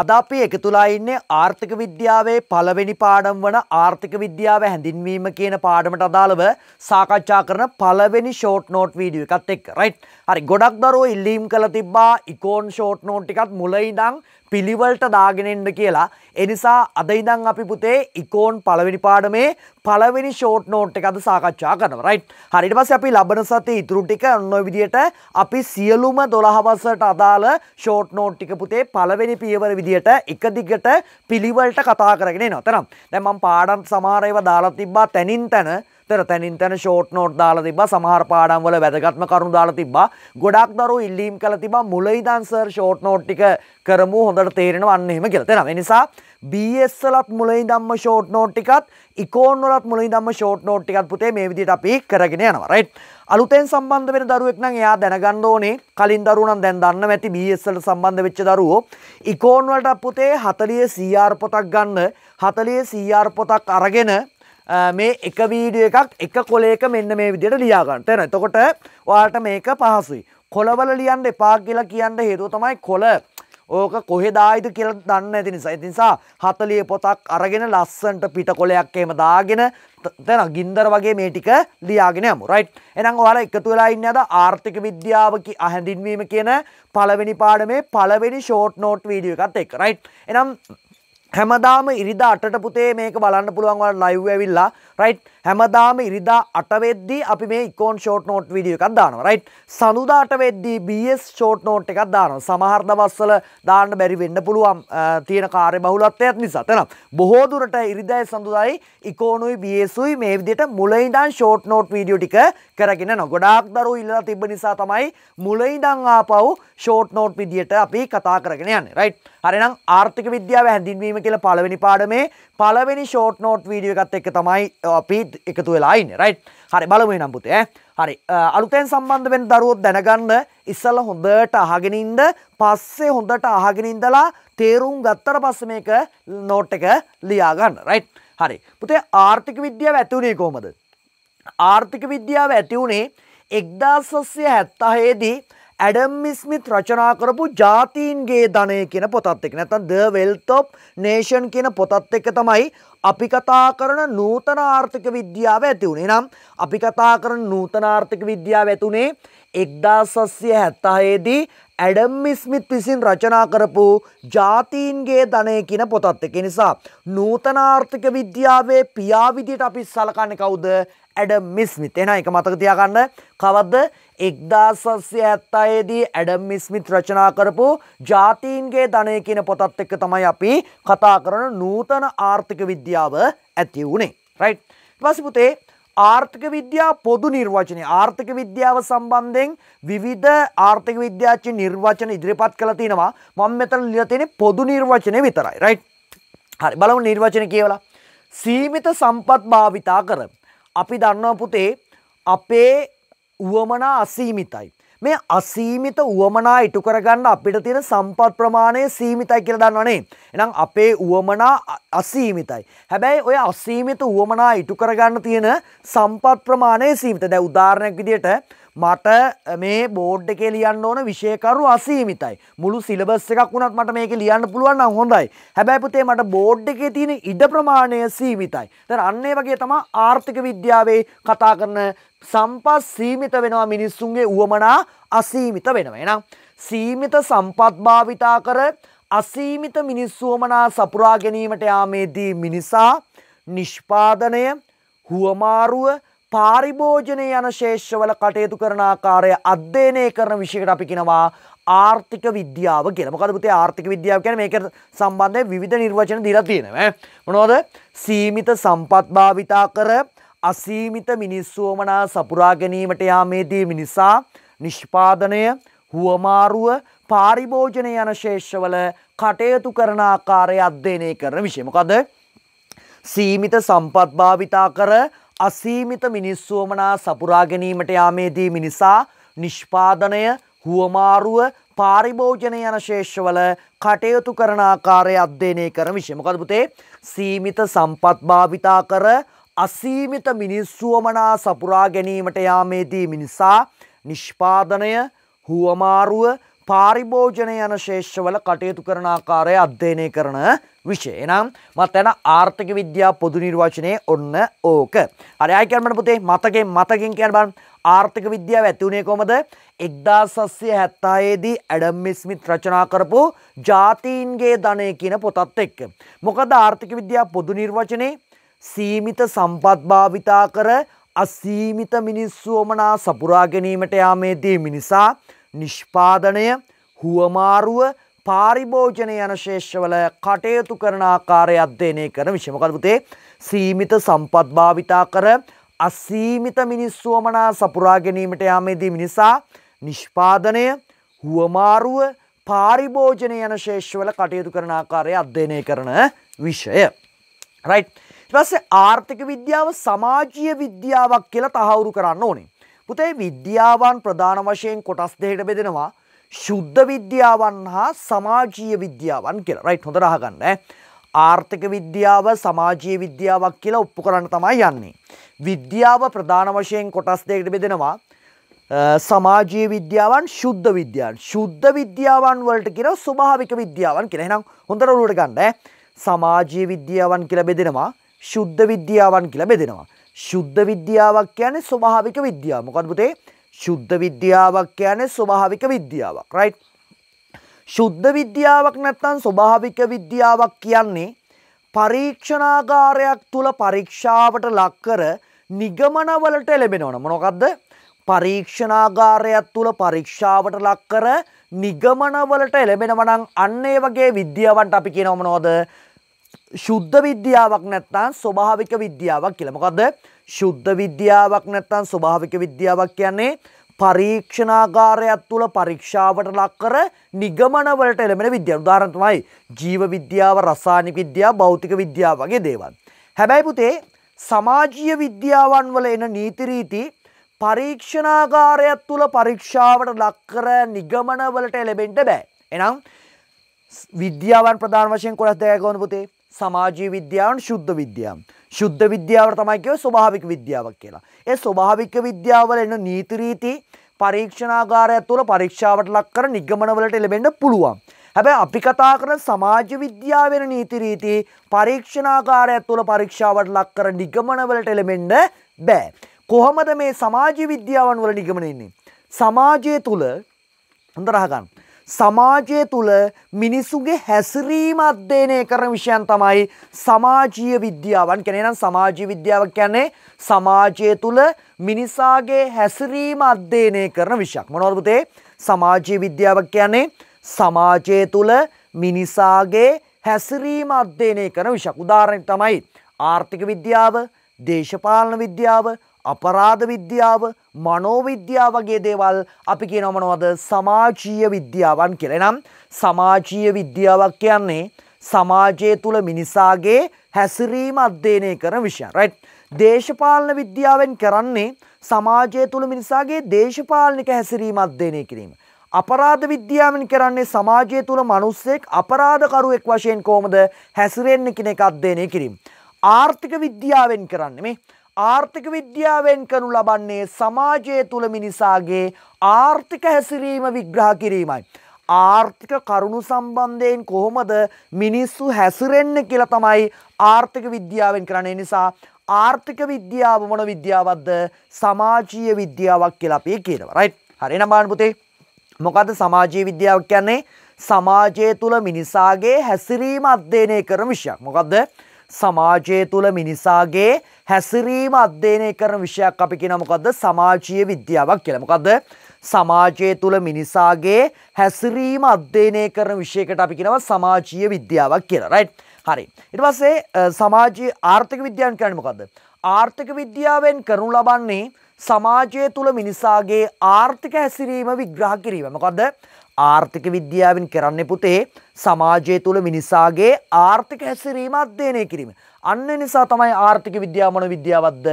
අද අපි එකතුලා ඉන්නේ ආර්ථික විද්‍යාවේ පළවෙනි පාඩම් වන ආර්ථික විද්‍යාව හැඳින්වීම කියන පාඩමට අදාළව සාකච්ඡා කරන පළවෙනි ෂෝට් නෝට් වීඩියෝ එකත් එක්ක. රයිට්. හරි ගොඩක් දරුවෝ ඉල්ලීම් කළා තිබ්බා ඉකෝන් ෂෝට් නෝට් එකත් මුලින්දන් පිළිවලට දාගෙනෙන්ඩ කියලා. එනිසා අදයිදං අපි පුතේ ඉකෝන් පළවෙනි පාඩමේ පළවෙනි ෂෝට් නෝට් එකද සාකච්ඡා කරන රයිට් හරිට පස්ස අපි ලබන සති ඉතුරු ටික ඔන්න විදියට අපි සියලුම දොළහවසට අදාළ ෂෝට් නෝට්ටික පුතේ පළවෙනි පියවර විදියට එක දිගට පිළිවලට කතා කරගෙන නොතරම් දැමම් පාඩම් සමාරයව දාලා තිබ්බා තැනින් තැන තර තැනින් තැන ෂෝට් නෝට් දාලා තිබ්බා සමහර පාඩම්වල වැදගත්ම කරුණු දාලා තිබ්බා ගොඩක් දරුවෝ ඉල්ලීම් කළා තිබ්බා මුලින්දන් සර් ෂෝට් නෝට් ටික කරමු හොඳට තේරෙනවා අන්න එහෙම කියලා. තේරෙනවද? ඒ නිසා BS වලත් මුලින්දම්ම ෂෝට් නෝට් ටිකත් ඉකෝන් වලත් මුලින්දම්ම ෂෝට් නෝට් ටිකත් පුතේ මේ විදිහට අපි කරගෙන යනවා. රයිට්. අලුතෙන් සම්බන්ධ වෙන දරුවෙක් නම් එයා දැනගන්න ඕනේ කලින් දරුවෝ නම් දැන් දන්නවා ඇති BS වලට සම්බන්ධ වෙච්ච දරුවෝ ඉකෝන් වලට පුතේ 40 CR පොතක් ගන්න 40 CR පොතක් අරගෙන මේ එක වීඩිය එකක් එක කොලේක මෙන්න මේ විදියට ලියාගන්න තැන තකොට වාට මේක පහසුයි. කොලවල ලියන්ට එපා කියලා කියන්න හේතුව තමයි කොල ඕක කොහෙදායිද කියල දන්න ඇති නිසා ඉතිනිසා හතලිය පොතක් අරගෙන ලස්සන්ට පිට කොලයක් එම දාගෙන තැන ගින්දර වගේ මේ ටික ලියාගෙන යමු රයිට් එනම් ඔයාලා එකතු වෙලා ඉන්න අද ආර්ථික විද්‍යාව හැඳින්වීම කියන පළවෙනි පාඩමේ පළවෙනි ෂෝට් නෝට් වීඩියෝ එකත් එක්ක රයිට් එනම් හැමදාම ඉරිදා අටට පුතේ මේක බලන්න පුළුවන් වල ලයිව් ඇවිල්ලා රයිට් හැමදාම ඉරිදා අට වෙද්දී අපි මේ ඉකෝන් ෂෝට් නෝට් වීඩියෝ එකක් දානවා රයිට් සනුදා අට වෙද්දී BS ෂෝට් නෝට් එකක් දානවා සමහර දවස්වල දාන්න බැරි වෙන්න පුළුවන් තියෙන කාර්ය බහුලත්වයක් නිසා තන බොහෝ දුරට ඉරිදායි සඳුදායි ඉකෝනුයි BS උයි මේ විදිහට මුල ඉඳන් ෂෝට් නෝට් වීඩියෝ ටික කරගෙන යනවා ගොඩාක් දරුවෝ ඉල්ලලා තිබ්බ නිසා තමයි මුල ඉඳන් ආපහු ෂෝට් නෝට් විදියට අපි කතා කරගෙන යන්නේ රයිට් හරිනම් ආර්ථික විද්‍යාව හැඳින්වීම ගැනීම කියලා පළවෙනි පාඩමේ පළවෙනි ෂෝට් නෝට් වීඩියෝ එකත් එක්ක තමයි අපි එකතු වෙලා ඉන්නේ රයිට් හරි බලමු එහෙනම් පුතේ හරි අලුතෙන් සම්බන්ධ වෙන දරුවෝ දැනගන්න ඉස්සෙල්ලා හොඳට අහගෙන ඉන්න පස්සේ හොඳට අහගෙන ඉඳලා තේරුම් ගත්තට පස්සේ මේක නෝට් එක ලියා ගන්න රයිට් හරි පුතේ ආර්ථික විද්‍යාව ඇති වුණේ කොහමද ආර්ථික විද්‍යාව ඇති වුණේ 1977 දී ඇඩම් මිස්මිත් රචනා කරපු ජාතීන්ගේ ධනය කියන පොතත් එක නැතන් ද වෙල්තොප් නේෂන් කියන පොතත් එක තමයි අපි කතා කරන නූතන ආර්ථික විද්‍යාව ඇති වුණේ නම් අපි කතා කරන නූතන ආර්ථික විද්‍යාව ඇතුනේ එක්දාසස්ය හැත්තහයේදී ඇඩම් මිස්මිත් විසින් රචනා කරපු ජාතීන්ගේ ධනය කියන පොතත් එක නිසා. නූතනාර්ථික විද්‍යාවේ පියාවිදිට අපි සලකන්න කවුද ඇඩම් මිස්මිත් එන එක මතක තියාගන්න කවද්ද එක්දාසස්ය ඇත්තයේදී ඇඩම් මිස්මිත් රචනා කරපු ජාතීන්ගේ ධනය කියන පොතත් එක්ක තමයි අපි කතා කරන නූතන ආර්ථික විද්‍යාව ඇති වුණේ රයිට් පසිපුතේ ආර්ථික විද්‍යා පොදු නිර්වචනය ආර්ථික විද්‍යාව සම්බන්ධයෙන් විවිධ ආර්ථික විද්‍යාචි නිර්වචන ඉදිරිපත් කළ තියෙනවා මම මෙතන ලියලා තියෙන්නේ පොදු නිර්වචනය විතරයි රයිට් හරි බලමු නිර්වචන කියවලා සීමිත සම්පත් භාවිතා කර අපි දන්නවා පුතේ අපේ වුවමනා අසීමිතයි. මේ අසීමිත වුවමනා ඉටු කරගන්න අපිට තියෙන සම්පත් ප්‍රමාණය සීමිතයි කියලා දන්නවනේ. එහෙනම් අපේ වුවමනා අසීමිතයි. හැබැයි ඔය අසීමිත වුවමනා ඉටු කරගන්න තියෙන සම්පත් ප්‍රමාණය සීමිතයි. දැන් උදාහරණයක් විදිහට මට මේ බෝඩ් එකේ ලියන්න ඕන විෂයකරු අසීමිතයි. මුළු සිලබස් එකක් වුණත් මට මේක ලියන්න පුළුවන් නම් හොඳයි. හැබැයි පුතේ මට බෝඩ් එකේ තියෙන ඉඩ ප්‍රමාණය සීමිතයි. දැන් අන්න ඒ වගේ තමයි ආර්ථික විද්‍යාවේ කතා කරන සම්පත් සීමිත වෙනවා මිනිස්සුන්ගේ උවමනා අසීමිත වෙනවා. එහෙනම් සීමිත සම්පත් භාවිතා කර අසීමිත මිනිස්සුවමනා සපුරා ගැනීමට යාමේදී මිනිසා නිෂ්පාදනය හුවමාරුව පාරිභෝජනය යන ශේෂ්වල කටයුතු කරන ආකාරය අධ්‍යයනය කරන විෂයකට අපි කියනවා ආර්ථික විද්‍යාව කියලා. මොකද පුතේ ආර්ථික විද්‍යාව කියන්නේ මේකට සම්බන්ධයෙන් විවිධ නිර්වචන දීලා තියෙනවා. මොනවද? සීමිත සම්පත් භාවිතා කර අසීමිත මිනිස්සුවමනා සපුරා ගැනීමට යාමේදී මිනිසා නිෂ්පාදනය, හුවමාරුව, පාරිභෝජනය යන ශේෂ්වල කටයුතු කරන ආකාරය අධ්‍යයනය කරන විෂය. මොකද? සීමිත සම්පත් භාවිතා කර අසීමිත මිනිස්සුවමනා සපුරා ගැනීමට යාමේදී මිනිසා නිෂ්පාදනය හුවමාරුව පාරිභෝජනය යන ශේෂවල කටයුතු කරන ආකාරය අධ්‍යයනය කරන විශය. මොකද පුතේ? සීමිත සම්පත් භාවිතා කර අසීමිත මිනිස්සුවමනා සපුරා ගැනීමට යාමේදී මිනිසා නිෂ්පාදනය හුවමාරුව පාරිභෝජනය යන ශේෂවල කටයුතු කරන ආකාරය අධ්‍යයනය කරන විෂය. එනම් මත් යන ආර්ථික විද්‍යා පොදු නිර්වචනයේ ඔන්න ඕක. හරි ආයි කියන්න පුතේ මතකෙන් මතකින් කියන්න බලන්න. ආර්ථික විද්‍යාව ඇති වුණේ කොහමද? 1976 දී ඇඩම් ස්මිත් රචනා කරපු ජාතීන්ගේ ධනය කියන පොතත් එක්ක. මොකද ආර්ථික විද්‍යාව පොදු නිර්වචනයේ සීමිත සම්පත් භාවිතා කර අසීමිත මිනිස්සුවමනා සපුරා ගැනීමට යාමේදී මිනිසා නිෂ්පාදනය හුවමාරුව පාරිභෝජනය යන ශේෂ්ඨවල කටයුතු කරන ආකාරය අධ්‍යයනය කරන විශමකල් පුතේ සීමිත සම්පත් භාවිතා කර අසීමිත මිනිස්සුවමනා සපුරා ගැනීමට යාමේදී මිනිසා නිෂ්පාදනය හුවමාරුව පාරිභෝජනය යන ශේෂ්ඨවල කටයුතු කරන ආකාරය අධ්‍යයනය කරන විෂය. රයිට්. ඊට පස්සේ ආර්ථික විද්‍යාව සමාජීය විද්‍යාවක් කියලා තහවුරු කරන්න ඕනේ. පුතේ විද්‍යාවන් ප්‍රධාන වශයෙන් කොටස් දෙකකට බෙදෙනවා. ශුද්ධ විද්‍යාවන් හා සමාජීය විද්‍යාවන් කියලා රයිට් හොඳ රහගන්න ආර්ථික විද්‍යාව සමාජීය විද්‍යාවක් කියලා ඔප්පු කරන්න තමයි යන්නේ. විද්‍යාව ප්‍රධාන වශයෙන් කොටස් දෙකට බෙදෙනවා සමාජීය විද්‍යාවන් ශුද්ධ විද්‍යාවන් ශුද්ධ විද්‍යාවන් වලට කියන ස්වභාවික විද්‍යාවන් කියලා. එහෙනම් හොඳට ඔළුවට ගන්න. සමාජීය විද්‍යාවන් කියලා බෙදෙනවා ශුද්ධ විද්‍යාවන් කියලා බෙදෙනවා. ශුද්ධ විද්‍යාවක් කියන්නේ ස්වභාවික විද්‍යාව. මොකද පුතේ ශුද්ධ විද්‍යාවක් කියන්නේ ස්වභාවික විද්‍යාවක් රයිට් ශුද්ධ විද්‍යාවක් නැත්තන් ස්වභාවික විද්‍යාවක් කියන්නේ පරීක්ෂණාගාරයක් තුළ පරීක්ෂාවට ලක්කර නිගමනවලට එළබෙනවන මොනොකක්ද පරීක්ෂණාගාරයක් තුළ පරීක්ෂාවට ලක්කර නිගමනවලට එළබෙනවනං අන්නේ වගේ විද්‍යාවන්ට අපි කියනවමනෝද ශුද්ධ විද්‍යාවක් නැත්තන් ස්වභාවික විද්‍යාවක් කියලමකක්ද ශුද්ධ විද්‍යාවක් නැත්තන් ස්වභාවික විද්‍යාවක් කියන්නේ පරීක්ෂණාකාරයක් තුළ පරීක්ෂාවට ලක්කර නිගමනවලට එළමෙන විද්‍යාව උදාරන්තමයි ජීව විද්‍යාව රසානි විද්‍යා භෞතික විද්‍යාව වගේ දේවන්. හැබැයි පුතේ සමාජීය විද්‍යාවන් වල එන නීතිරීති පරීක්ෂණාකාරයක් තුළ පරීක්ෂාවට ලක්කර නිගමනවලට එළබෙන්ට බෑ. එනම් විද්‍යාවන් ප්‍රධාන වශයෙන් කොළස් දෙයකොඳ පුතේ සමාජීය විද්‍යාවන් ශුද්ධ විද්‍යාව. ශුද්ධ විද්‍යාවට තමයි කියව ස්වභාවික විද්‍යාවක් කියලා. ඒ ස්වභාවික විද්‍යාවල එන නීති රීති පරීක්ෂණාගාරය තුළ පරීක්ෂාවට ලක් කර නිගමනවලට එළඹෙන්න පුළුවන්. හැබැයි අපි කතා කරන සමාජ විද්‍යාවෙන නීති රීති පරීක්ෂණාගාරය තුළ පරීක්ෂාවට ලක් කර නිගමනවලට එළඹෙන්න බෑ. කොහොමද මේ සමාජ විද්‍යාවන් වල නිගමන එන්නේ? සමාජය තුළ හොඳ රහගන්න. සමාජය තුළ මිනිසුගේ හැසිරීම අධ්‍යයනය කරන විෂයන් තමයි සමාජීය විද්‍යාවන් කියන්නේ නම් සමාජීය විද්‍යාව කියන්නේ සමාජය තුළ මිනිසාගේ හැසිරීම අධ්‍යයනය කරන විෂයක්. මොනවද පුතේ? සමාජීය විද්‍යාව කියන්නේ සමාජය තුළ මිනිසාගේ හැසිරීම අධ්‍යයනය කරන විෂයක්. උදාහරණයක් තමයි ආර්ථික විද්‍යාව, දේශපාලන විද්‍යාව, අපරාධ විද්‍යාව මනෝවිද්‍යා වගේ දේවල් අපි කියන මනවද සමාජීය විද්‍යාවන් කෙරෙනම් සමාජීය විද්‍යාවක් කියන්නේ සමාජය තුළ මිනිසාගේ හැසිරීම අධ්‍යයනය කරන විෂයන් රයිට් දේශපාලන විද්‍යාවෙන් කරන්නේ සමාජය තුළ මිනිසාගේ දේශපාලනික හැසිරීම අධ්‍යයනය කිරීම. අපරාධ විද්‍යාවෙන් කරන්නේ සමාජය තුළ මනුස්සෙක් අපරාධකරුවෙක් වශයෙන් කෝමද හැසිරෙන්න කෙනෙක් අධ්‍යයනය කිරීම. ආර්ථික විද්‍යාවෙන් කරන්නේ මේ ආර්ථික විද්‍යාවෙන් කනු ලබන්නේ සමාජය තුළ මිනිසාගේ ආර්ථික හැසිරීම විග්‍රහ කිරීමයි. ආර්ථික කරුණු සම්බන්ධයෙන් කොහොමද මිනිස්සු හැසිරෙන්න කියලා තමයි ආර්ථික විද්‍යාවෙන් කරන්නේ නිසා ආර්ථික විද්‍යාව මොන විද්‍යාවක්ද සමාජීය විද්‍යාවක් කියලා අපි කියනවා. රයිට්. හරි නම් බලන්න පුතේ. මොකද්ද සමාජීය විද්‍යාව කියන්නේ? සමාජය තුළ මිනිසාගේ හැසිරීම අධ්‍යයනය කරන විෂයක්. මොකද්ද? සමාජය තුළ මිනිසාගේ හැසිරීම අධ්‍යයනය කරන විෂයක් අපි කියන මොකද්ද සමාජීය විද්‍යාවක් කියලා. මොකද්ද? සමාජය තුළ මිනිසාගේ හැසිරීම අධ්‍යයනය කරන විෂයකට අපි කියනවා සමාජීය විද්‍යාවක් කියලා. රයිට්. හරි. ඊට පස්සේ සමාජීය ආර්ථික විද්‍යාවන් කියන්නේ මොකද්ද? ආර්ථික විද්‍යාවෙන් කරනු ලබන්නේ සමාජය තුළ මිනිසාගේ ආර්ථික හැසිරීම විග්‍රහ කිරීම. මොකද්ද? ආර්ථික විද්‍යාවෙන් කරන්න පුතේ සමාජය තුළ මිනිසාගේ ආර්ථික හැසිරීම අධ්‍යයනය කිරීම. අන්න නිසා තමයි ආර්ථික විද්‍යාමන විද්‍යාවද්ද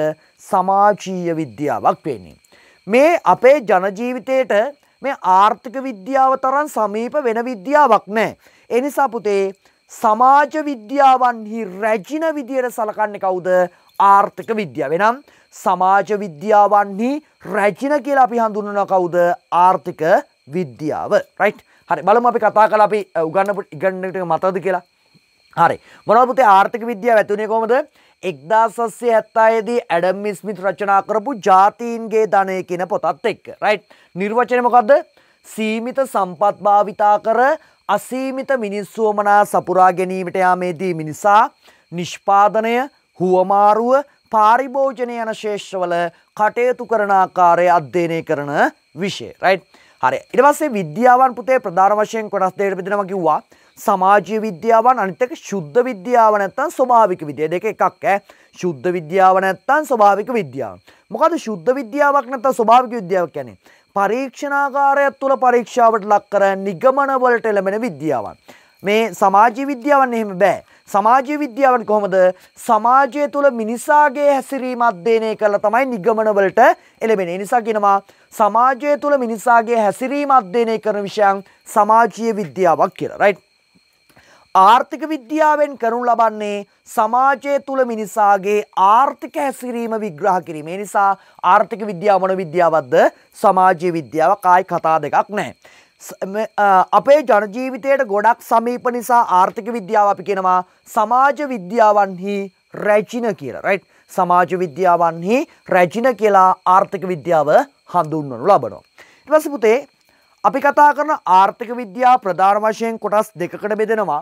සමාජීය විද්‍යාවක් වෙන්නේ. මේ අපේ ජනජීවිතයට මේ ආර්ථික විද්‍යාව තරන් සමීප වෙන විද්‍යාවක් නෑ. එනිසා පුතේ සමාජ විද්‍යාවන්හි රැජින විදියට සලකන්න කවුද ආර්ථික විද්‍යාව වෙනම් සමාජ විද්‍යාවන්හි රැජින කියලා අපි හඳුන්වන කවුද ආර්ථික විද්‍යාව රයිට් හරි බලම අපි කතා කල අපි උගන්නපුට ඉගන්නට මතද කියලා හරි මොනපුතේ ආර්ථික විද්‍යාව ඇතුනේ කොමද එක්දාසස්ය ඇත්තායේදී ඇඩම් මිස්මිත් රචනා කරපු ජාතීන්ගේ ධනය කියන පොතත් එක්ක රයිට් නිර්වචනමකක්ද සීමිත සම්පත් භාවිතා කර අසීමිත මිනිස්සුවමනා සපුරා ගැනීමට යාමේදී මිනිසා නිෂ්පාදනය හුවමාරුව පාරිභෝජනය යන ශේෂ්වල කටයුතු කරන ආකාරය අධ්‍යයනය කරන විෂය රයිට් හරි ඉට පස්සේ විද්‍යාවන් පුතේ ප්‍රධාන වශයෙන් කොටස් දෙකට බෙදෙනවා කිව්වා සමාජීය විද්‍යාවන් අනිත් එක ශුද්ධ විද්‍යාව නැත්තම් ස්වභාවික විද්‍යාව දෙක එකක් ඈ ශුද්ධ විද්‍යාව නැත්තම් ස්වභාවික විද්‍යාව මොකද ශුද්ධ විද්‍යාවක් නැත්තම් ස්වභාවික විද්‍යාවක් කියන්නේ පරීක්ෂණාකාරයක් තුළ පරීක්ෂාවට ලක් කර නිගමනවලට එළඹෙන විද්‍යාවන් මේ සමාජීය විද්‍යාවන් එහෙම බෑ සමාජීය විද්‍යාවන් කොහොමද සමාජය තුළ මිනිසාගේ හැසිරීම අධ්‍යයනය කරලා තමයි නිගමනවලට එළඹෙන්නේ. ඒ නිසා කියනවා සමාජය තුළ මිනිසාගේ හැසිරීම අධ්‍යයනය කරන විෂයන් සමාජීය විද්‍යාවක් කියලා. right? ආර්ථික විද්‍යාවෙන් කරනු ලබන්නේ සමාජය තුළ මිනිසාගේ ආර්ථික හැසිරීම විග්‍රහ කිරීම. ඒ නිසා ආර්ථික විද්‍යාව මොන විද්‍යාවක්ද? සමාජීය විද්‍යාව කායි කතා දෙකක් නැහැ. අපේ ජනජීවිතයට ගොඩක් සමීප නිසා ආර්ථික විද්‍යාව අපි කෙනවා සමාජ විද්‍යාවන්හි රැජින කියලා රයිට් සමාජ විද්‍යාවන්හි රැජින කියලා ආර්ථික විද්‍යාව හඳුන්වනු ලබනවා. ඉටවස පුතේ අපි කතා කරන ආර්ථික විද්‍යා ප්‍රධාන වශයෙන් කොටස් දෙකකට බෙදෙනවා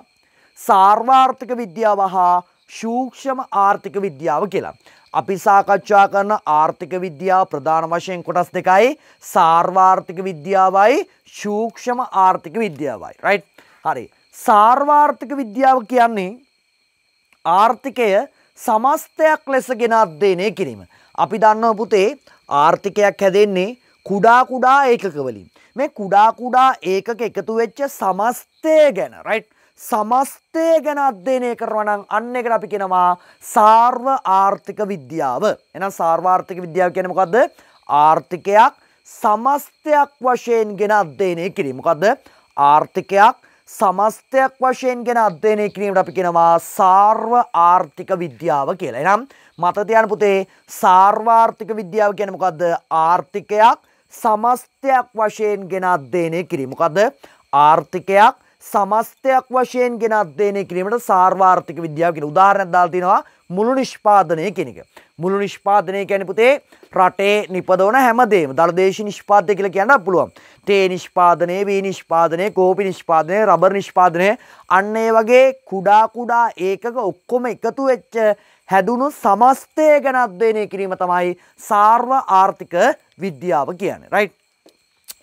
සාර්වාර්ථික විද්‍යාව හා ශූක්ෂම ආර්ථික විද්‍යාව කියලා. අපි සාකච්ඡා කරන ආර්ථික විද්‍යාව ප්‍රධාන වශයෙන් කොටස් දෙකයි සාර්වාර්ථික විද්‍යාවයි ශූක්ෂම ආර්ථික විද්‍යාවයි. රයිට් හරි. සාර්වාර්ථික විද්‍යාව කියන්නේ ආර්ථිකය සමස්තයක් ලෙස ගෙන අධ්‍යයනය කිරීම. අපි දන්නව පුතේ ආර්ථිකයක් හැදෙන්නේ කුඩා කුඩා ඒකකවලින්. මේ කුඩා කුඩා ඒකක එකතු වෙච්ච සමස්තය ගැන රයිට්. සමස්තය ගැන අධ්‍යයනය කරවනම් අන්න එකට අපි කෙනවා සාර්ව ආර්ථික විද්‍යාව. එනම් සාර්වාර්ථික විද්‍යාව කියන මොකක්ද? ආර්ථිකයක් සමස්තයක් වශයෙන් ගෙන අධ්‍යයනය කිරීම. මොකද්ද? ආර්ථිකයක් සමස්තයක් වශයෙන් ගෙන අධ්‍යයනය කිරීමට අපි කෙනවා සාර්ව ආර්ථික විද්‍යාව කියලා. එනම් මත තියාගන්න පුතේ සාර්වාර්ථික විද්‍යාව කියන්නේ මොකද්ද? ආර්ථිකයක් සමස්තයක් වශයෙන් ගෙන අධ්‍යයනය කිරීම. මොකද්ද? ආර්ථිකයක් සමස්තයක් වශයෙන් ගෙන අධ්‍යයනය කිරීමට සාර්වාර්ථික විද්‍යාව කියෙන උදාහරණ දාල්තිනවා මුළු නිෂ්පාදනය කෙනෙක. මුළු නිෂ්පාදනය කැනපුතේ රටේ නිපදවන හැමදේම දර්දේශ නිෂ්පාදය කියල කියන්න පුළුවන්. තේ නිෂ්පාදනය වී නිෂ්පාදනය කෝපි නිෂ්පාදනය රබර් නිෂ්පාදනය අන්නේ වගේ කුඩා කුඩා ඒකක ඔක්කොම එකතු වෙච්ච හැදුණු සමස්තය ගැන අධ්‍යයනය කිරීම තමයි සාර්ව ආර්ථික විද්‍යාව කියන්නේ. රයි්.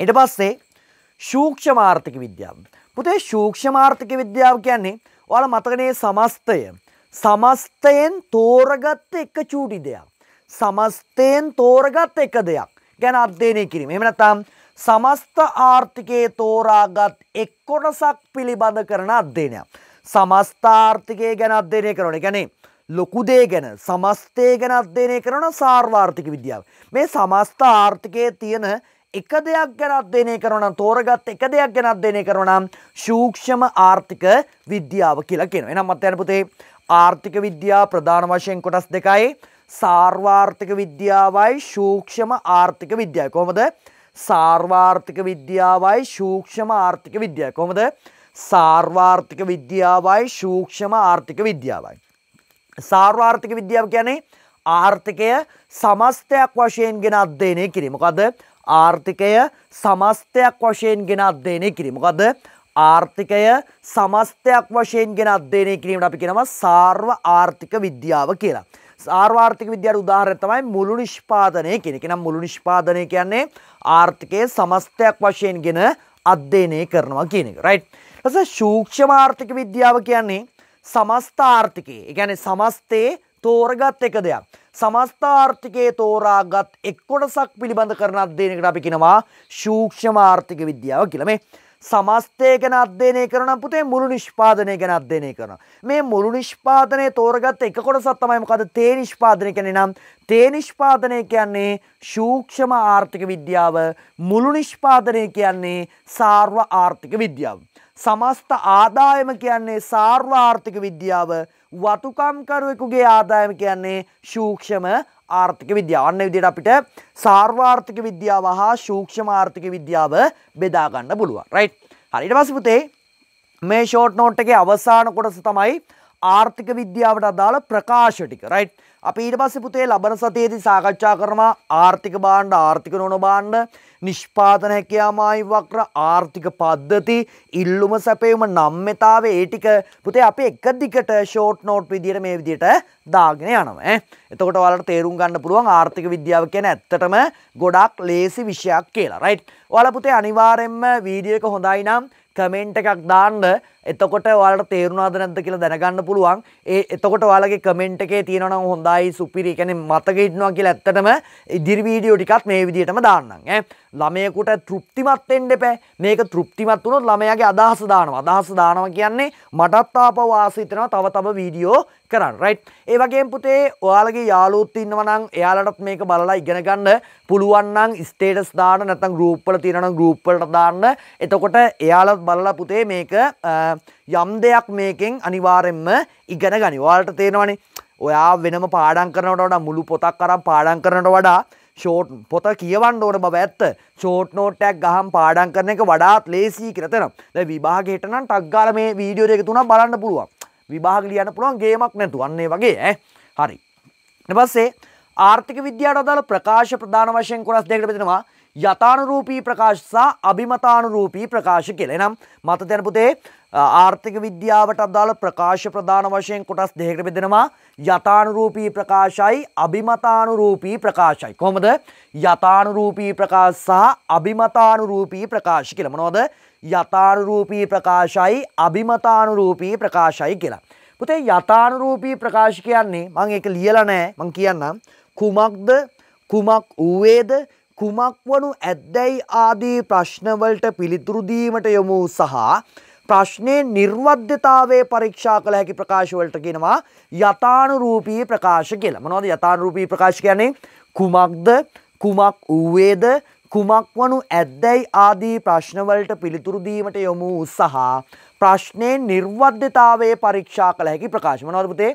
ඉට පස්සේ ශූක්ෂමාර්ථික විද්‍යාව. පුතේ ශූක්ෂමාර්ථක විද්‍යාව කියන්නේ ඔයාලා මතකනේ සමස්තය. සමස්තයෙන් තෝරගත්ත එක චූටි දෙයක්. සමස්තයෙන් තෝරගත් එක දෙයක් ගැන අධ්‍යයනය කිරීම. එහෙම නැත්නම් සමස්ත ආර්ථිකයේ තෝරාගත් එක් කොටසක් පිළිබඳ කරන අධ්‍යයනයක්. සමස්ථාර්ථිකය ගැන අධ්‍යයනය කරන. ඒ ලොකුදේ ගැන සමස්තය ගැන අධ්‍යයනය කරන සාර්වාර්ථික විද්‍යාව. මේ සමස්ථ ආර්ථිකයේ තියෙන එක දෙයක් ගැනත් දෙනය කරනම් තෝරගත් එක දෙයක් ගැනත් දෙනය කරනම් ශූක්ෂම ආර්ථික විද්‍යාව කියලා කෙන එනම් අත්‍යනපතේ ආර්ථික විද්‍යා ප්‍රධාන වශයෙන් කොටස් දෙකයි සාර්වාර්ථික විද්‍යාවයි ශූක්ෂම ආර්ථික විද්‍යාව කොමද සාර්වාර්ථික විද්‍යාවයි ශූක්ෂම ආර්ථික විද්‍යාව කොමද සාර්වාර්ථික විද්‍යාවයි ශූක්ෂම ආර්ථික විද්‍යාවයි. සාර්වාර්ථික විද්‍යාව කියන්නේ ආර්ථිකය සමස්තයක් වශයෙන් ගෙන අධ්‍යයනය කිරීමකද ආර්ථිකය සමස්තයක් වශයෙන් ගෙනත් දේනය කිරීමකද ආර්ථිකය සමස්තයක් වශයෙන් ගෙනත් දේනය කිරීමට අපි කෙනවා සාර්ව ආර්ථික විද්‍යාව කියලා. සාර්වාර්ථික විද්‍යාවට උදාහරණයක් තමයි මුළු නිෂ්පාදනය කියන එක. එහෙනම් මුළු නිෂ්පාදනය කියන්නේ ආර්ථිකයේ සමස්තයක් වශයෙන්ගෙන අධ්‍යයනය කරනවා කියන එක. රයිට්. ඊට සූක්ෂම ආර්ථික විද්‍යාව කියන්නේ සමස්ත ආර්ථිකයේ. ඒ කියන්නේ සමස්තයේ තෝරගත් එක දෙයක්. සමස්ථාර්ථිකයේ තෝරාගත් එක් කොටසක් පිළිබඳ කරන අධ්‍යයනයකට අපි කියනවා සූක්ෂම ආර්ථික විද්‍යාව කියලා. මේ සමස්තය ගැන අධ්‍යයනය කරන පුතේ මුළු නිෂ්පාදනය ගැන අධ්‍යයනය කරන. මේ මුළු නිෂ්පාදනය තෝරගත්ත එක කොටසක් තමයි මොකද තේ නිෂ්පාදනය කියන්නේ නම් තේ නිෂ්පාදනය කියන්නේ සූක්ෂම ආර්ථික විද්‍යාව මුළු නිෂ්පාදනය කියන්නේ සාර්ව ආර්ථික විද්‍යාව. සමස්ත ආදායම කියන්නේ සාර්ව ආර්ථික විද්‍යාව වතුකම්කරුවෙකුගේ ආදායම කියන්නේ ශූක්ෂම ආර්ථික විද්‍යාව. අන්න විදිහට අපිට සාර්වාර්ථික විද්‍යාව හා සූක්ෂම ආර්ථික විද්‍යාව බෙදා ගන්න පුළුවන්. රයිට්. හරි ඊට පස්සේ පුතේ මේ ෂෝට් නෝට් එකේ අවසාන කොටස තමයි ආර්ථික විද්‍යාවට අදාළ ප්‍රකාශ ටික. රයිට්. අපි ඊට පස්සේ පුතේ ලබන සතියේදී සාකච්ඡා කරනවා ආර්ථික භාණ්ඩ ආර්ථික නොන භාණ්ඩ නිෂ්පාතන හැකයාමයි වක්‍ර ආර්ථික පද්ධති ඉල්ලුම සැපයුම නම්මතාව ඒටික පුතේ අප එක දිකට ෂෝට් නෝට් විදිට මේ විදියට දාගෙන යනම එතකොට වලට තේරුම් ගන්න පුළුවන් ආර්ථික විද්‍යාව කියන ඇත්තටම ගොඩක් ලේසි විෂයක් කියලා රයිට් වල පුතේ අනිවාරෙන්ම වීඩියක හොඳයි නම් කමෙන්ට් එකක් දාන්න එතකොට ඔයාලට තේරුණාද නැද්ද කියලා දැනගන්න පුළුවන් ඒ එතකොට ඔයාලගේ කමෙන්ට් එකේ තියෙනවා නම් හොඳයි සුපිරි කියන්නේ මතක හිටිනවා කියලා ඇත්තටම ඉදිරි වීඩියෝ ටිකත් මේ විදිහටම දාන්නම් ඈ ළමයෙකුට තෘප්තිමත් වෙන්න එපා මේක තෘප්තිමත් වුණොත් ළමයාගේ අදහස දානවා අදහස දානවා කියන්නේ මටත් ආපහු ආස හිතෙනවා තව තව වීඩියෝ කරන්න රයි් ඒවගේ පුතේ ඔයාලගේ යාලුත් ඉන්නවනම් එයාලටත් මේක බලලා ඉගෙනගන්න පුළුවන්නම් ස්ටේටස් දාන නැතන් ගරුප්පල තිරන ගරුප්පලට දාන්න එතකොට එයාලත් බලලා පුතේ මේක යම් දෙයක් මේකෙන් අනිවාරෙන්ම ඉගෙන ගනි වාලට තේෙනවනේ ඔයා වෙනම පාඩන් කරනට වඩා මුළු පොතක් කරම් පාඩන් කරනට වඩා ෂෝට් පොත කියවන්න ඕන බව ඇත්ත ෂෝට් නෝට්ටක් ගහම් පාඩන් කරන එක වඩාත් ලේසී කරතනම් විභාගටනම් ටක්ගාල මේ වීඩියෝ එක තුන බලන්න පුළුවන් විභාග ලියන්න පුළුවන් ගේමක් නැතු වන්නේ වගේ ඇ හරි. පස්සේ ආර්ථික විද්‍යාට අදාළ ප්‍රකාශ ප්‍රධාන වශයෙන් කොරස් දෙකට බෙදෙනවා යථානුරූපී ප්‍රකාශ සහ අභිමතානුරූපී ප්‍රකාශ කියලා. එනම් මත දැනපුතේ ආර්ථික විද්‍යාවට අදාළ ප්‍රකාශ ප්‍රධාන වශයෙන් කොටස් දෙකකට බෙදෙනවා යථානුරූපී ප්‍රකාශයි අභිමතානුරූපී ප්‍රකාශයි. කොහොමද? යථානුරූපී ප්‍රකාශ සහ අභිමතානුරූපී ප්‍රකාශ කියලා. මොනවද? යථානුරූපී ප්‍රකාශයි අභිමතානුරූපී ප්‍රකාශයි කියලා. පුතේ යථානුරූපී ප්‍රකාශ කියන්නේ මං ඒක ලියලා නෑ මං කියන්නම් කුමක්ද කුමක් ඌවේද කුමක් වනු ඇද්දැයි ආදී ප්‍රශ්නවලට පිළිතුරු දීමට යොමු සහ ප්‍රශ්නයේ නිර්වද්‍යතාවයේ පරීක්ෂා කළ හැකි ප්‍රකාශවලට කියනවා යථානුරූපී ප්‍රකාශ කියලා. මොනවද යථානුරූපී ප්‍රකාශ කියන්නේ? කුමක්ද කුමක් ඌවේද කුමක් වනු ඇද්දැයි ආදී ප්‍රශ්නවලට පිළිතුරු දීමට යොමු උත්සහා ප්‍රශ්නයෙන් නිර්වද්‍යතාවයේ පරීක්ෂා කළ හැකි ප්‍රකාශ මනවරපුතේ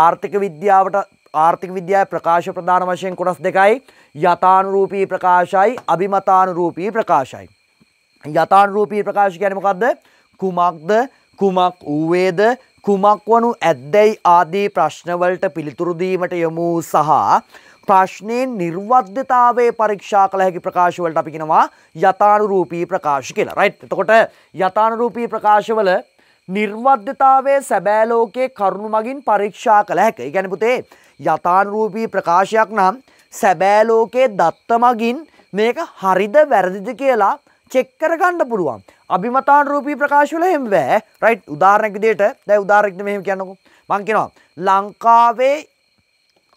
ආර්ථික විද්‍යාවට ආර්ථික විද්‍යාව ප්‍රකාශ ප්‍රධාන වශයෙන් කොටස් දෙකයි යථානුරූපී ප්‍රකාශයි අභිමතානුරූපී ප්‍රකාශයි. යථානුරූපී ප්‍රකාශ කියන්නේ මොකද්ද? කුමක්ද කුමක් ඌවේද කුමක් වනු ඇද්දැයි ආදී ප්‍රශ්නවලට පිළිතුරු දීමට යොමු සහ ප්‍රශ්නයේ නිර්වද්‍යතාවය පරීක්ෂා කළ හැකි ප්‍රකාශවලට අපි කියනවා යථානුරූපී ප්‍රකාශ කියලා. රයිට්. එතකොට යථානුරූපී ප්‍රකාශවල නිර්වද්‍යතාවය සැබෑ ලෝකයේ කරුණු මගින් පරීක්ෂා කළ හැක. ඒ කියන්නේ පුතේ යථානුරූපී ප්‍රකාශයක් නම් සැබෑ ලෝකයේ දත්ත මගින් මේක හරිද වැරදිද කියලා චෙක් කරගන්න පුළුවන්. අභිමතානුරූපී ප්‍රකාශවල එහෙම බෑ. රයිට්. උදාහරණයක් විදිහට දැන් උදාහරණයක් මෙහෙම කියන්නකෝ. මං කියනවා ලංකාවේ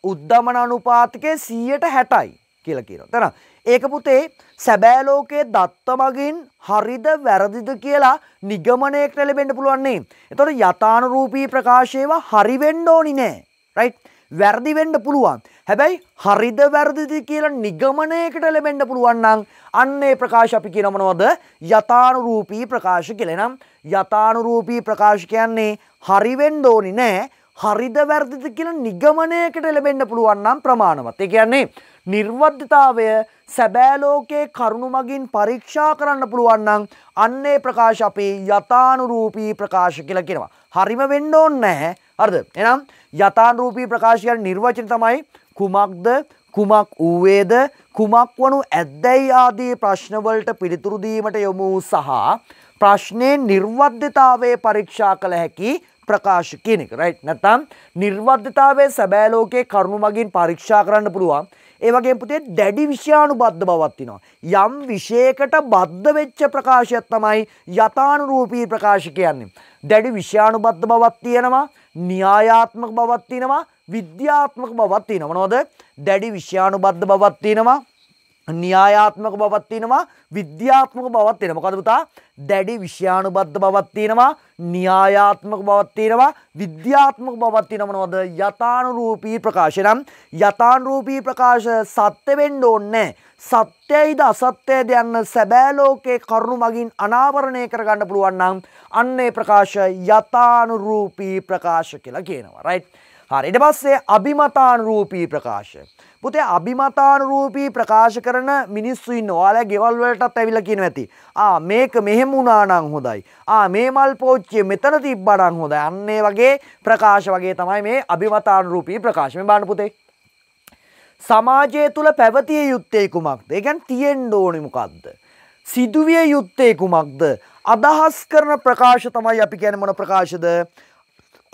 උද්ධමන අනුපාතිකය සීයට හැටයි කියල කියන. තැන ඒක පුතේ සැබෑලෝකයේ දත්තමගින් හරිද වැරදිද කියලා නිගමනයෙක් නැලබෙන්ඩ පුළුවන්නේ. එතොට යථානරූපී ප්‍රකාශයවා හරිවෙන්ඩෝනි නෑ රයිට්. වැරදිවෙන්ඩ පුළුවන්. හැබැයි හරිද වැරදිදි කියලා නිගමනයකට ලැබෙන්ඩ පුළුවන්නන් අන්නේ ප්‍රකාශ අපි කියනමනවද යථානුරූපී ප්‍රකාශ කෙලෙනම් යථානුරූපී ප්‍රකාශ කියන්නේ හරිවෙන්ඩෝනි නෑ හරිද වැරදිද කියලා නිගමනයකට එළඹෙන්න පුළුවන් නම් ප්‍රමාණවත්. ඒ කියන්නේ නිර්වද්‍යතාවය සැබෑ ලෝකයේ කරුණු මගින් පරීක්ෂා කරන්න පුළුවන් නම් අන්නේ ප්‍රකාශ අපේ යථානුරූපී ප්‍රකාශ කියලා කියනවා. හරිම වෙන්න ඕනේ නැහැ. හරිද? එහෙනම් යථානුරූපී ප්‍රකාශ කියන නිර්වචන තමයි කුමක්ද කුමක් වූවේද කුමක් වනු ඇද්දැයි ආදී ප්‍රශ්නවලට පිළිතුරු දීමට යොමු සහ ප්‍රශ්නේ නිර්වද්‍යතාවයේ පරීක්ෂා කළ හැකි ප්‍රකාශ කියන එක රයිට් නැත්තම් නිර්වර්ධතාවය සැබෑ ලෝකයේ කරුණු මගින් පරීක්ෂා කරන්න පුළුවන්. ඒ වගේ පුතේ දැඩි විෂයානුබද්ධ බවක් තියෙනවා. යම් විෂයකට බද්ධ වෙච්ච ප්‍රකාශයක් තමයි යථානුරූපී ප්‍රකාශ කියන්නේ. දැඩි විෂයානුබද්ධ බවක් තියෙනවා, න්‍යායාත්මක බවක් තියෙනවා, විද්‍යාත්මක බවක් තියෙනවා. මොනවද? දැඩි විෂයානුබද්ධ බවක් තියෙනවා. න්‍යායාත්මක බවත් තියෙනවා විද්‍යාත්මක බවත් තියෙනවා. මොකද පුතා? දැඩි විෂයානුබද්ධ බවක් තියෙනවා, න්‍යායාත්මක බවක් තියෙනවා, විද්‍යාත්මක බවක් තියෙනවා මොනවද? යථානුරූපී ප්‍රකාශ. නම් යථානුරූපී ප්‍රකාශ සත්‍ය වෙන්න ඕනේ. සත්‍යයිද අසත්‍යයිද යන්න සැබෑ ලෝකේ කරුණු මගින් අනාවරණය කරගන්න පුළුවන් නම් අන්න ඒ ප්‍රකාශ යථානුරූපී ප්‍රකාශ කියලා කියනවා. right? හරි ඊට පස්සේ අභිමතානුරූපී ප්‍රකාශ. පුතේ අභිමතානුරූපී ප්‍රකාශ කරන මිනිස්සු ඉන්න ඔයාලා ගෙවල් වලටත් ඇවිල්ලා කියනවා ඇති. ආ මේක මෙහෙම වුණා නම් හොඳයි. ආ මේ මල් පෝච්චිය මෙතන තිබ්බා නම් හොඳයි. අන්න ඒ වගේ ප්‍රකාශ වගේ තමයි මේ අභිමතානුරූපී ප්‍රකාශ. මේ බලන්න පුතේ. සමාජය තුළ පැවතිය යුත්තේ කුමක්ද? ඒ කියන්නේ තියෙන්න ඕනේ මොකද්ද? සිදුවිය යුත්තේ කුමක්ද? අදහස් කරන ප්‍රකාශ තමයි අපි කියන්නේ මොන ප්‍රකාශද?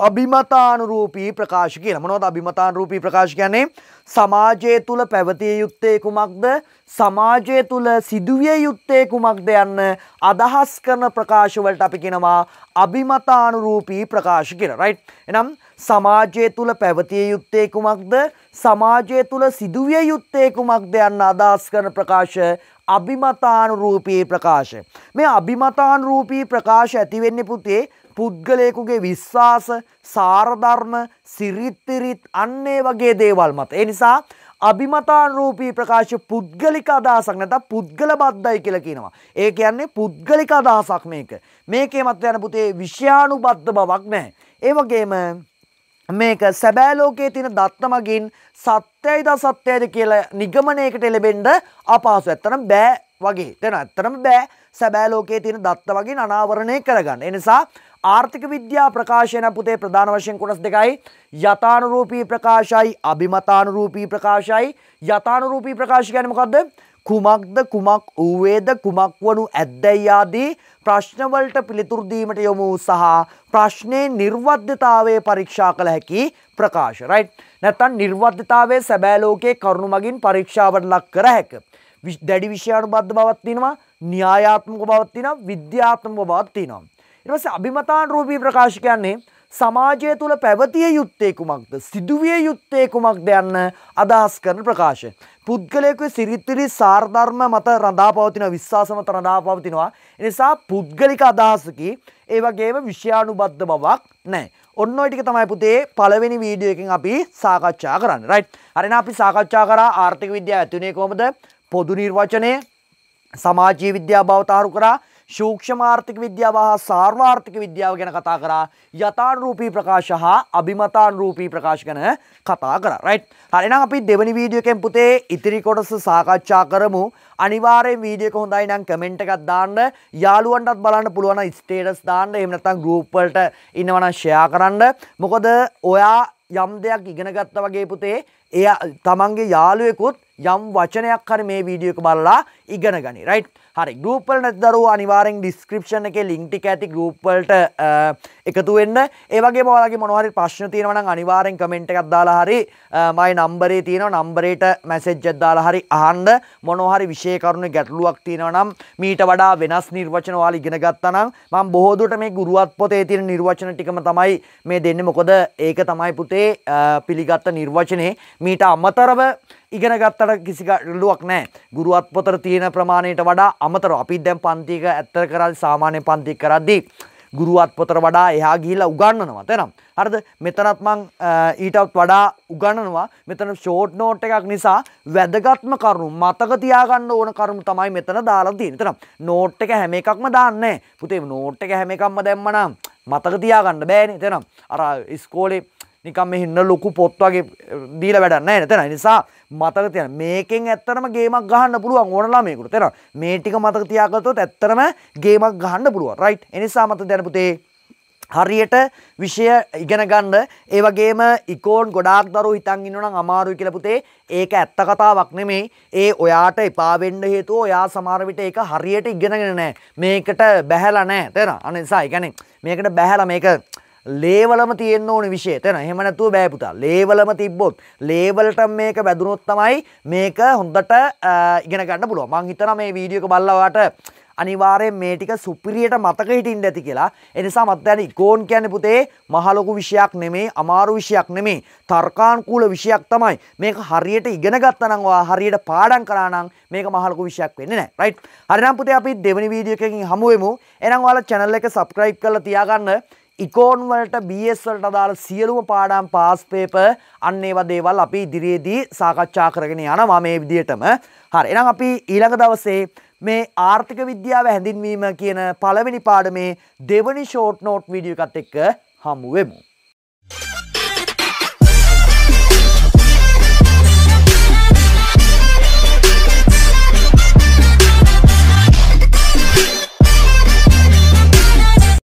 අභිමතානුරූපී ප්‍රකාශ කියන මොනවද අභිමතානුරූපී ප්‍රකාශ කියන්නේ සමාජය තුළ පැවතිය යුත්තේ කුමක්ද සමාජය තුළ සිදුවිය යුත්තේ කුමක්ද යන්න අදහස් කරන ප්‍රකාශ වලට අපි කියනවා අභිමතානුරූපී ප්‍රකාශ කියලා රයිට් එහෙනම් සමාජය තුළ පැවතිය යුත්තේ කුමක්ද සමාජය තුළ සිදුවිය යුත්තේ කුමක්ද යන්න අදහස් කරන ප්‍රකාශ අභිමතානුරූපී ප්‍රකාශ මේ අභිමතානුරූපී ප්‍රකාශ ඇති වෙන්නේ පුතේ පුද්ගලයෙකුගේ විශ්වාස සාරධර්ම සිරිත්තිරිත් අන්නේ වගේ දේවල් මත. ඒ නිසා අභිමතාන්රූපී ප්‍රකාශ පුද්ගලික අදහසක් නැත පුද්ගල බද්ධයි කියල කියනවා. ඒ කියන්නේ පුද්ගලික අදහසක් මේක. මේකේ මත යන පුතේ විශ්‍යානු බද්ධ බවක් නෑ. ඒවගේම මේක සැබෑලෝකයේ තින දත්තමගින් සත්‍යයිද සත්‍යයද කියලා නිගමනයකට එළබෙන්ඩ අපාසු ඇත්තනම් බෑ වගේ තෙන ඇත්තරම බෑ සැබෑලෝකයේ තියෙන දත්ත වගේ අනාවරණය කරගන්න. එනිසා ආර්ථික විද්‍යා ප්‍රකාශයන පුතේ ප්‍රධාන වශයෙන් කොටස් දෙකයි යථානුරූපී ප්‍රකාශයි අභිමතානුරූපී ප්‍රකාශයි යථානුරූපී ප්‍රකාශ කියන්නේ මොකද්ද කුමක්ද කුමක් වූවේද කුමක් වනු ඇද්දැයි ආදී ප්‍රශ්නවලට පිළිතුරු දීමට යොමු වූ සහ ප්‍රශ්නේ නිර්වද්‍යතාවයේ පරීක්ෂා කළ හැකි ප්‍රකාශ රයිට් නැත්නම් නිර්වද්‍යතාවයේ සැබෑ ලෝකයේ කරුණු මගින් පරීක්ෂාවට ලක් කර හැක දැඩි විෂයානුබද්ධ බවක් තියෙනවා න්‍යායාත්මක බවක් තියෙනවා විද්‍යාත්මක බවක් තියෙනවා එවස අභිමතාන් රූපී ප්‍රකාශ කියන්නේ සමාජය තුළ පැවතිය යුත්තේ කුමක්ද සිදුවිය යුත්තේ කුමක්ද යන්න අදහස් කරන ප්‍රකාශ. පුද්ගලයෙකු සිරිත්තිරි සාර්ධර්ම මත රඳා පවතින විශ්වාස මත රඳා පවතිනවා. එනිසා පුද්ගලික අදහසකි ඒ වගේම විශ්‍යානුබද්ධ බවක් නෑ. ඔන්න ටික තමයි පුතේ පළවෙනි වීඩියෝ එකෙන් අපි සාකච්ඡා කරන්න. රයිට්. හරිනම් අපි සාකච්ඡා කරා ආර්ථික විද්‍යාව ඇති උනේ කොහොමද? පොදු නිර්වචනය, සමාජීය විද්‍යාව බව තහවුරු කරා. ශූක්ෂමාර්ථික විද්‍යාව හා සාර්වාර්ථික විද්‍යාව ගැන කතා කරා යථානුරූපී ප්‍රකාශ හා අභිමතානුරූපී ප්‍රකාශ ගැන කතා කරා රයිට් හරි එහෙනම් අපි දෙවෙනි වීඩියෝ එකෙන් පුතේ ඉතිරි කොටස සාකච්ඡා කරමු අනිවාර්යෙන් වීඩියෝ එක හොඳයි නම් කමෙන්ට් එකක් දාන්න යාළුවන්ටත් බලන්න පුළුවන් නම් ස්ටේටස් දාන්න එහෙම නැත්නම් ගෲප් වලට ඉන්නවා නම් ෂෙයා කරන්න මොකද ඔයා යම් දෙයක් ඉගෙන ගත්තා වගේ පුතේ එයා තමන්ගේ යාළුවෙකුත් යම් වචනයක් හරි මේ වීඩියෝක බලලා ඉගෙන ගනි රයිට් හරි ගරුපල් නැදරු අනිවාරෙන් ඩිස්ක්‍රපෂන් එක ලිංටික ඇති ගරුප්වල්ට එකතුවෙන්න ඒවගේ මෝලගේ මොනහරි ප්‍රශ්න තියෙනවන අනිවාරෙන් කමෙන්ට් එකක් දාලා හරි මයි නම්බරේ තියෙන නම්බරේට මැසෙජ්ජදදාලා හරි අහන්ඩ මොනොහරි විෂය කරුණ ගැටලුවක් තියෙනවනම් මීට වඩා වෙනස් නිර්වචනවාල ඉගෙන ගත්තනම් මං බොහෝදුට මේ ගුරුවත් පොතේ තියෙන නිර්වචන ටිකම තමයි මේ දෙන්න මොකොද ඒක තමයි පුතේ පිළිගත්ත නිර්වචනය මීට අමතරව ඉගෙන ගත්තට කිසි ගැටලුවක් නැහැ. ගුරුවත් පොතර තියෙන ප්‍රමාණයට වඩා අමතරව අපි දැන් පන්තික ඇත්තට කරලා සාමාන්‍ය පන්ති කරද්දී ගුරුවත් පොතර වඩා එහා ගිහිලා උගන්වනවා තේනම්. හරිද? මෙතනත් මං ඊටත් වඩා උගන්වනවා. මෙතන ෂෝට් නෝට් එකක් නිසා වැදගත්ම කරුණු මතක තියාගන්න ඕන කරුණු තමයි මෙතන දාලා තියෙන්නේ. තේනම්. නෝට් එක හැම එකක්ම දාන්නේ නැහැ. පුතේ නෝට් එක හැම එකක්ම දැම්මනම් මතක තියාගන්න බෑනේ තේනම්. අර ඉස්කෝලේ නිකම් මෙහින්න ලොකු පොත්වගේ දීල වැඩන්න ඇන තැන නිසා මතක තියන මේකෙන් ඇත්තරම ගේමක් ගහන්න පුළුවන් ඕනලා මේකුට තෙන මේ ටික මතක තියාගතොත් ඇත්තරම ගේමක් ගහන්න පුළුව රයිට් එනිසා මත දැනපුතේ හරියට විෂය ඉගෙන ගන්න ඒ වගේම ඉකෝන් ගොඩාක් දරුවෝ හිතන් ඉන්නවනම් අමාරුයි කියලා පුතේ ඒක ඇත්ත කතාවක් නෙමෙයි ඒ ඔයාට එපා වෙන්න හේතුව ඔයා සමහර විට ඒක හරියට ඉගෙනගෙන නැහැ මේකට බැහැලා නැහැ තේරෙනවද අනේ නිසා ඒ කියන්නේ මේකට බැහැලා මේක ලේවලම තියෙන්න ඕනි විශේ තැන එහෙම නැතුව බෑ පුතා ලේවලම තිබ්බොත් ලේවලට මේක වැදුනොත් තමයි මේක හොඳට ඉගෙන ගන්න පුළුවන් මං හිතනවා මේ වීඩියෝ එක බලලා ඔයාලට අනිවාරයෙන් මේ ටික සුපිරියට මතක හිටින්න ඇති කියලා. එනිසා මත් දැන ඉකෝන් කියන්නේ පුතේ මහලොකු විෂයක් නෙමේ අමාරු විෂයක් නෙමේ තර්කානුකූල විෂයක් තමයි. මේක හරියට ඉගෙන ගත්තා නම් ඔයා හරියට පාඩම් කරා නම් මේක මහලොකු විෂයක් වෙන්නේ නැහැ. රයිට්. හරිනම් පුතේ අපි දෙවෙනි වීඩියෝ එකකින් හමු වෙමු. එහෙනම් ඔයාලා channel එක subscribe කරලා තියාගන්න. ඉකෝන් වලට BS වලට අදාළ සියලුම පාඩම් පාස් පේපර් අන්න ඒවා දේවල් අපි ඉදිරියේදී සාකච්ඡා කරගෙන යනවා මේ විදිහටම. හරි එහෙනම් අපි ඊළඟ දවසේ මේ ආර්ථික විද්‍යාව හැඳින්වීම කියන පළවෙනි පාඩමේ දෙවනි ෂෝට් නෝට් වීඩියෝ එකත් එක්ක හමු වෙමු.